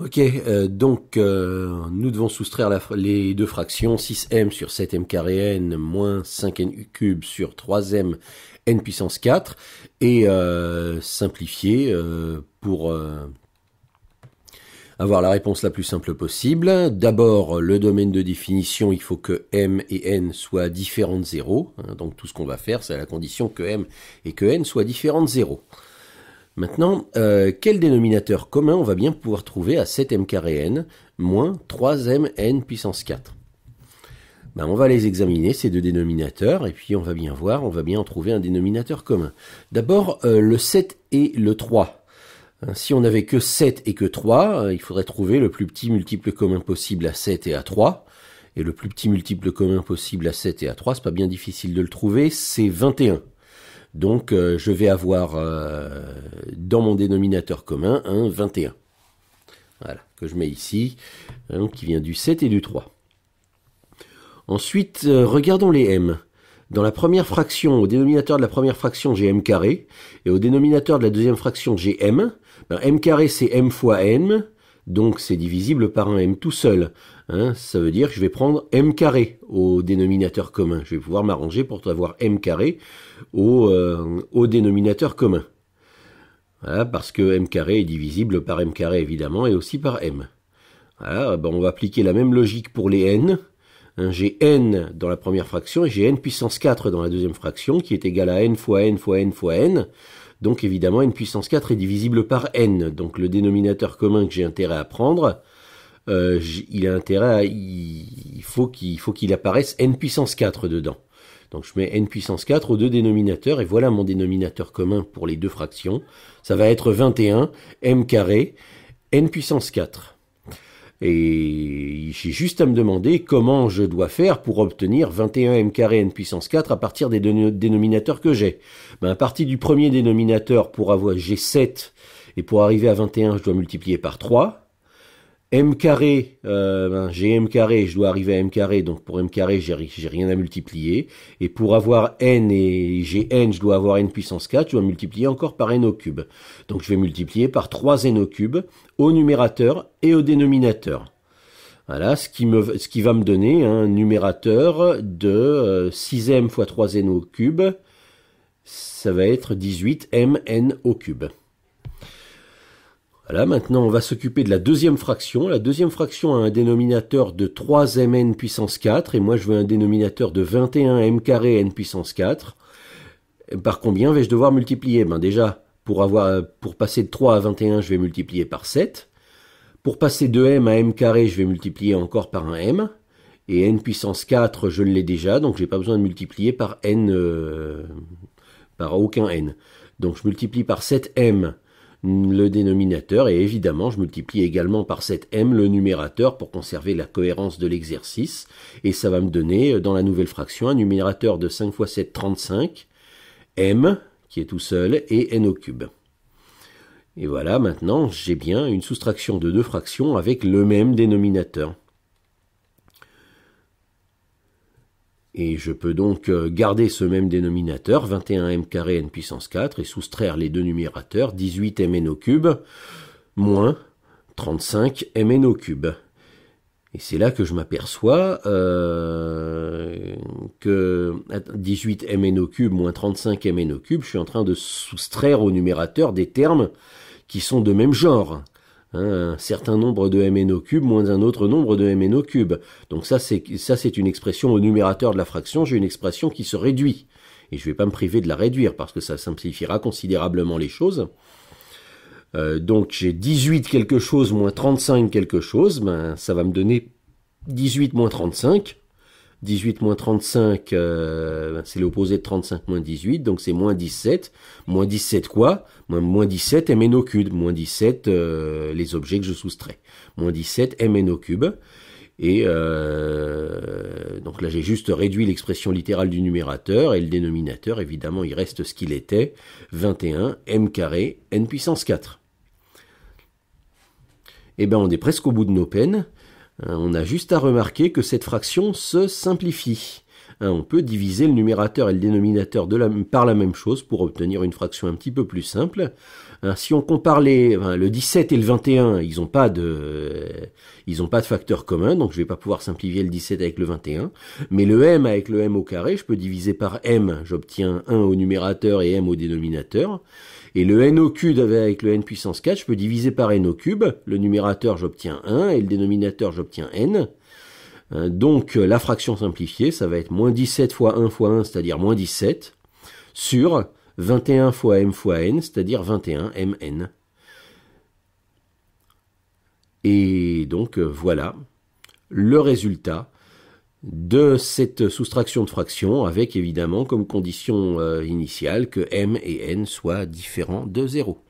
Ok, euh, donc euh, nous devons soustraire les deux fractions 6m sur 7m carré n moins 5n cube sur 3m n puissance 4 et euh, simplifier pour avoir la réponse la plus simple possible. D'abord, le domaine de définition, il faut que m et n soient différents de 0. Hein, donc tout ce qu'on va faire, c'est à la condition que m et que n soient différents de 0. Maintenant, euh, quel dénominateur commun on va bien pouvoir trouver à 7m carré n moins 3 mn puissance 4 ben, On va les examiner, ces deux dénominateurs, et puis on va bien voir, on va bien en trouver un dénominateur commun. D'abord, euh, le 7 et le 3. Hein, si on n'avait que 7 et que 3, euh, il faudrait trouver le plus petit multiple commun possible à 7 et à 3. Et le plus petit multiple commun possible à 7 et à 3, c'est pas bien difficile de le trouver, c'est 21. Donc euh, je vais avoir euh, dans mon dénominateur commun un 21. Voilà, que je mets ici, hein, qui vient du 7 et du 3. Ensuite, euh, regardons les m. Dans la première fraction, au dénominateur de la première fraction, j'ai m carré, et au dénominateur de la deuxième fraction, j'ai m. Ben, m carré, c'est m fois m, donc c'est divisible par un m tout seul. Hein, ça veut dire que je vais prendre m carré au dénominateur commun. Je vais pouvoir m'arranger pour avoir m carré au, euh, au dénominateur commun. Voilà, parce que m carré est divisible par m carré évidemment et aussi par m. Voilà, ben on va appliquer la même logique pour les n. Hein, j'ai n dans la première fraction et j'ai n puissance 4 dans la deuxième fraction, qui est égal à n fois n fois n fois n. Donc évidemment, n puissance 4 est divisible par n. Donc le dénominateur commun que j'ai intérêt à prendre, euh, il a intérêt à, il faut qu'il faut qu'il apparaisse n puissance 4 dedans. Donc je mets n puissance 4 aux deux dénominateurs et voilà mon dénominateur commun pour les deux fractions. Ça va être 21 m carré n puissance 4. Et j'ai juste à me demander comment je dois faire pour obtenir 21m 2 n puissance 4 à partir des dénominateurs que j'ai. Ben, à partir du premier dénominateur, pour avoir, g 7, et pour arriver à 21, je dois multiplier par 3 m carré, euh, ben, j'ai m carré, je dois arriver à m carré, donc pour m carré, j'ai rien à multiplier. Et pour avoir n et j'ai n, je dois avoir n puissance 4, je dois multiplier encore par n au cube. Donc je vais multiplier par 3 n au cube au numérateur et au dénominateur. Voilà, ce qui, me, ce qui va me donner un numérateur de 6m euh, fois 3n au cube, ça va être 18mn au cube maintenant on va s'occuper de la deuxième fraction. La deuxième fraction a un dénominateur de 3mn puissance 4, et moi je veux un dénominateur de 21m carré n puissance 4. Par combien vais-je devoir multiplier ben Déjà, pour, avoir, pour passer de 3 à 21, je vais multiplier par 7. Pour passer de m à m carré, je vais multiplier encore par un m. Et n puissance 4, je l'ai déjà, donc n'ai pas besoin de multiplier par n, euh, par aucun n. Donc je multiplie par 7m Mm, le dénominateur et évidemment je multiplie également par 7m le numérateur pour conserver la cohérence de l'exercice et ça va me donner euh, dans la nouvelle fraction un numérateur de 5 x 7 35 m qui est tout seul et n au cube. Et voilà maintenant j'ai bien une soustraction de deux fractions avec le même dénominateur. Et je peux donc euh, garder ce même dénominateur, 21m carré n puissance 4, et soustraire les deux numérateurs, 18 mn au cube, moins 35 mn au cube. Et c'est là que je m'aperçois euh, que 18 mn au cube moins 35 mn au cube, je suis en train de soustraire au numérateur des termes qui sont de même genre. Hein, un certain nombre de au cube moins un autre nombre de au cube. Donc ça c'est ça c'est une expression au numérateur de la fraction, j'ai une expression qui se réduit et je vais pas me priver de la réduire parce que ça simplifiera considérablement les choses. Euh, donc j'ai 18 quelque chose moins 35 quelque chose, ben ça va me donner 18 moins 35 18 moins 35, euh, c'est l'opposé de 35 moins 18, donc c'est moins 17. Moins 17 quoi moins, 17 mn au cube, moins 17 euh, les objets que je soustrais. Moins 17 mn au cube. Et euh, donc là, j'ai juste réduit l'expression littérale du numérateur et le dénominateur, évidemment, il reste ce qu'il était, 21 m carré n puissance 4. Et bien, on est presque au bout de nos peines. Euh, on a juste à remarquer que cette fraction se simplifie. Hein, on peut diviser le numérateur et le dénominateur de la, par la même chose pour obtenir une fraction un petit peu plus simple. Hein, si on compare le 17 et le 21, ils n'ont pas de, euh, ils ont pas de facteur commun, donc je vais pas pouvoir simplifier le 17 avec le 21. Mais le m avec le m au carré, je peux diviser par m, j'obtiens 1 au numérateur et m au dénominateur. Et le n au cube avec le n puissance 4, je peux diviser par n au cube. Le numérateur, j'obtiens 1 et le dénominateur, j'obtiens n. Hein, donc euh, la fraction simplifiée, ça va être moins 17 fois 1 fois 1, c'est-à-dire moins 17, sur 21 fois m fois n, c'est-à-dire 21 mn. Et donc euh, voilà le résultat de cette soustraction de fractions avec évidemment comme condition euh, initiale que m et n soient différents de 0.